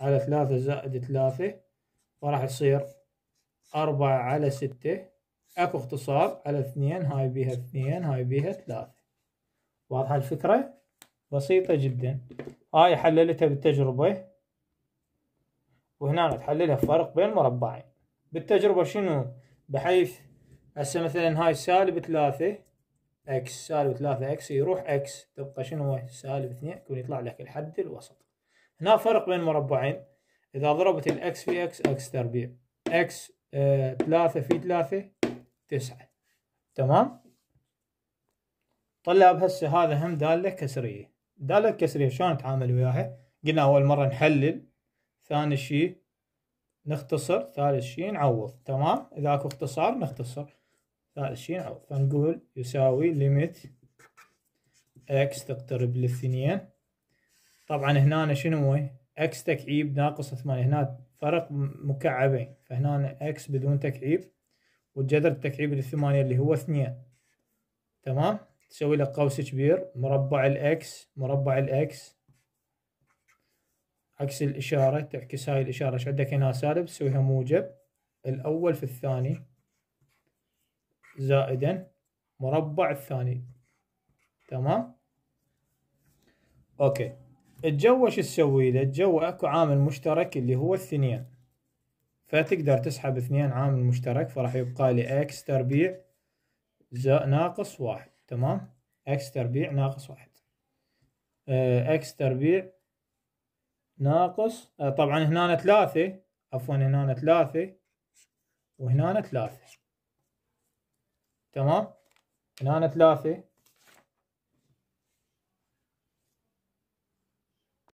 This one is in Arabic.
على ثلاثة زائد ثلاثة وراح يصير أربعة على ستة اكو اختصار على اثنين هاي بيها اثنين هاي بيها ثلاثة واضحة الفكرة بسيطة جدا هاي حللتها بالتجربة وهنا تحللها فرق بين مربعين بالتجربة شنو بحيث هسه مثلا هاي سالب ثلاثة اكس سالب ثلاثة اكس يروح اكس تبقى شنو سالب اثنين يكون يطلع لك الحد الوسط هنا فرق بين مربعين إذا ضربت الإكس في إكس إكس تربيع إكس آه، ثلاثة في ثلاثة تسعة تمام طلاب هسه هذا هم دالة كسرية دالة كسرية شلون نتعامل وياها قلنا أول مرة نحلل ثاني شيء نختصر ثالث شيء نعوض تمام إذا أكو اختصار نختصر ثالث شيء نعوض فنقول يساوي ليميت إكس تقترب للثنين طبعا هنا شنو هو اكس تكعيب ناقص ثمانية هنا فرق مكعبين فهنا اكس بدون تكعيب والجذر التكعيب للثمانية اللي هو اثنين تمام تسوي له قوس كبير مربع الاكس مربع الاكس عكس الإشارة تعكس هاي الإشارة ايش عندك هنا سالب تسويها موجب الأول في الثاني زائدا مربع الثاني تمام أوكي الجو وش تسوي له الجو اكو عامل مشترك اللي هو الثنين فتقدر تسحب اثنين عامل مشترك فراح يبقى لي اكس تربيع ناقص واحد تمام آه، اكس تربيع ناقص واحد آه، اكس تربيع ناقص طبعا هنا ثلاثة عفوا هنا ثلاثة وهنا ثلاثة تمام هنا ثلاثة